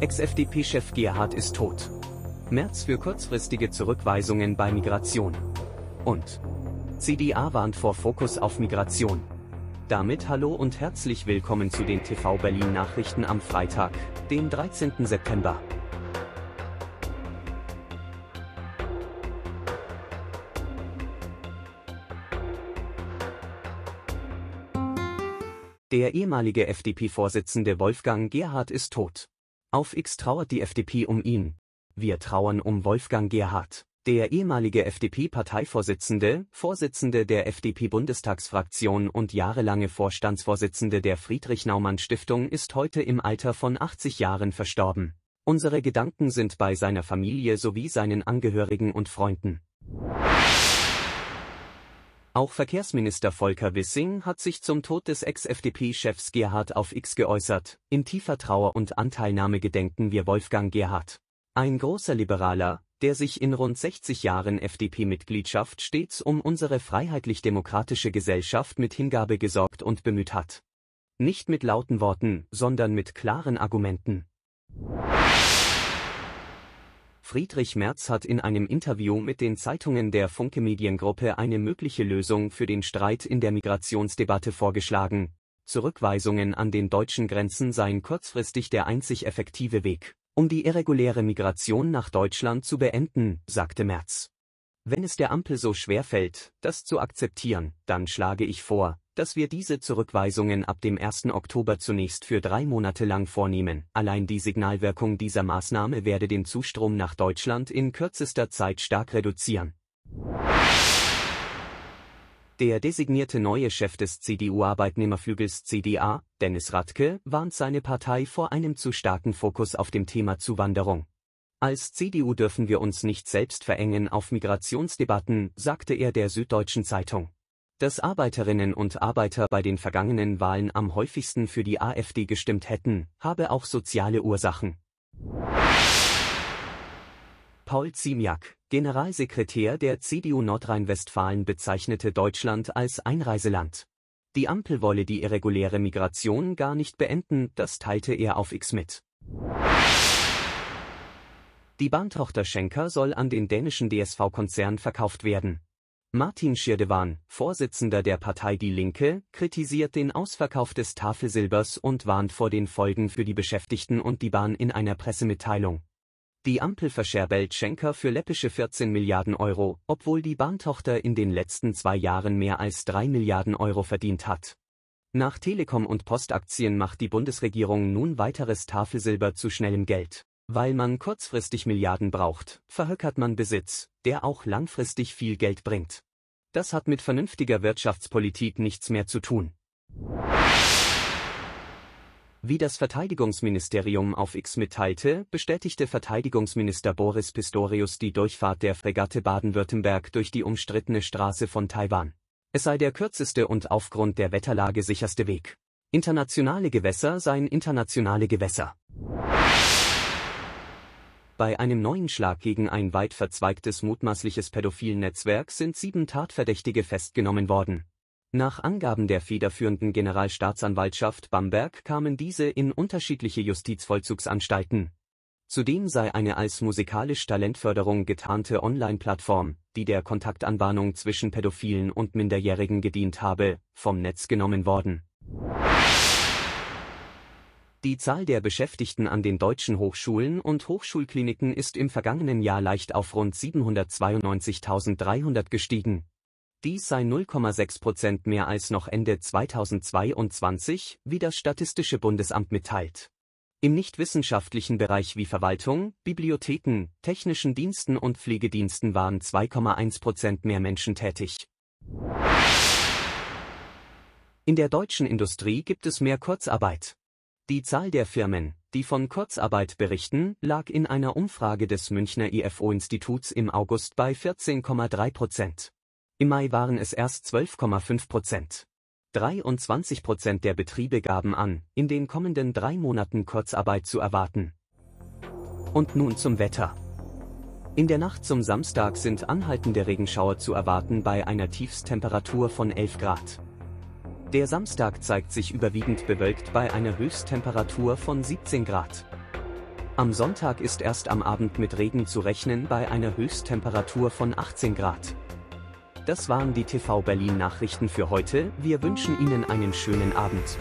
Ex-FDP-Chef Gerhard ist tot. März für kurzfristige Zurückweisungen bei Migration. Und CDA warnt vor Fokus auf Migration. Damit hallo und herzlich willkommen zu den TV Berlin Nachrichten am Freitag, dem 13. September. Der ehemalige FDP-Vorsitzende Wolfgang Gerhard ist tot. Auf X trauert die FDP um ihn. Wir trauern um Wolfgang Gerhardt. Der ehemalige FDP-Parteivorsitzende, Vorsitzende der FDP-Bundestagsfraktion und jahrelange Vorstandsvorsitzende der Friedrich-Naumann-Stiftung ist heute im Alter von 80 Jahren verstorben. Unsere Gedanken sind bei seiner Familie sowie seinen Angehörigen und Freunden. Auch Verkehrsminister Volker Wissing hat sich zum Tod des Ex-FDP-Chefs Gerhard auf X geäußert. In tiefer Trauer und Anteilnahme gedenken wir Wolfgang Gerhard. Ein großer Liberaler, der sich in rund 60 Jahren FDP-Mitgliedschaft stets um unsere freiheitlich-demokratische Gesellschaft mit Hingabe gesorgt und bemüht hat. Nicht mit lauten Worten, sondern mit klaren Argumenten. Friedrich Merz hat in einem Interview mit den Zeitungen der Funke Mediengruppe eine mögliche Lösung für den Streit in der Migrationsdebatte vorgeschlagen. Zurückweisungen an den deutschen Grenzen seien kurzfristig der einzig effektive Weg, um die irreguläre Migration nach Deutschland zu beenden, sagte Merz. Wenn es der Ampel so schwer fällt, das zu akzeptieren, dann schlage ich vor, dass wir diese Zurückweisungen ab dem 1. Oktober zunächst für drei Monate lang vornehmen. Allein die Signalwirkung dieser Maßnahme werde den Zustrom nach Deutschland in kürzester Zeit stark reduzieren. Der designierte neue Chef des CDU-Arbeitnehmerflügels CDA, Dennis Radke, warnt seine Partei vor einem zu starken Fokus auf dem Thema Zuwanderung. Als CDU dürfen wir uns nicht selbst verengen auf Migrationsdebatten, sagte er der Süddeutschen Zeitung dass Arbeiterinnen und Arbeiter bei den vergangenen Wahlen am häufigsten für die AfD gestimmt hätten, habe auch soziale Ursachen. Paul Ziemiak, Generalsekretär der CDU Nordrhein-Westfalen bezeichnete Deutschland als Einreiseland. Die Ampel wolle die irreguläre Migration gar nicht beenden, das teilte er auf X mit. Die Bahntochter Schenker soll an den dänischen DSV-Konzern verkauft werden. Martin Schirdewan, Vorsitzender der Partei Die Linke, kritisiert den Ausverkauf des Tafelsilbers und warnt vor den Folgen für die Beschäftigten und die Bahn in einer Pressemitteilung. Die Ampel verscherbelt Schenker für läppische 14 Milliarden Euro, obwohl die Bahntochter in den letzten zwei Jahren mehr als 3 Milliarden Euro verdient hat. Nach Telekom und Postaktien macht die Bundesregierung nun weiteres Tafelsilber zu schnellem Geld. Weil man kurzfristig Milliarden braucht, verhöckert man Besitz, der auch langfristig viel Geld bringt. Das hat mit vernünftiger Wirtschaftspolitik nichts mehr zu tun. Wie das Verteidigungsministerium auf X mitteilte, bestätigte Verteidigungsminister Boris Pistorius die Durchfahrt der Fregatte Baden-Württemberg durch die umstrittene Straße von Taiwan. Es sei der kürzeste und aufgrund der Wetterlage sicherste Weg. Internationale Gewässer seien internationale Gewässer. Bei einem neuen Schlag gegen ein weit verzweigtes mutmaßliches pädophilen sind sieben Tatverdächtige festgenommen worden. Nach Angaben der federführenden Generalstaatsanwaltschaft Bamberg kamen diese in unterschiedliche Justizvollzugsanstalten. Zudem sei eine als musikalisch Talentförderung getarnte Online-Plattform, die der Kontaktanbahnung zwischen Pädophilen und Minderjährigen gedient habe, vom Netz genommen worden. Die Zahl der Beschäftigten an den deutschen Hochschulen und Hochschulkliniken ist im vergangenen Jahr leicht auf rund 792.300 gestiegen. Dies sei 0,6 Prozent mehr als noch Ende 2022, wie das Statistische Bundesamt mitteilt. Im nichtwissenschaftlichen Bereich wie Verwaltung, Bibliotheken, technischen Diensten und Pflegediensten waren 2,1 Prozent mehr Menschen tätig. In der deutschen Industrie gibt es mehr Kurzarbeit. Die Zahl der Firmen, die von Kurzarbeit berichten, lag in einer Umfrage des Münchner IFO-Instituts im August bei 14,3 Prozent. Im Mai waren es erst 12,5 Prozent. 23 Prozent der Betriebe gaben an, in den kommenden drei Monaten Kurzarbeit zu erwarten. Und nun zum Wetter. In der Nacht zum Samstag sind anhaltende Regenschauer zu erwarten bei einer Tiefstemperatur von 11 Grad. Der Samstag zeigt sich überwiegend bewölkt bei einer Höchsttemperatur von 17 Grad. Am Sonntag ist erst am Abend mit Regen zu rechnen bei einer Höchsttemperatur von 18 Grad. Das waren die TV Berlin Nachrichten für heute. Wir wünschen Ihnen einen schönen Abend.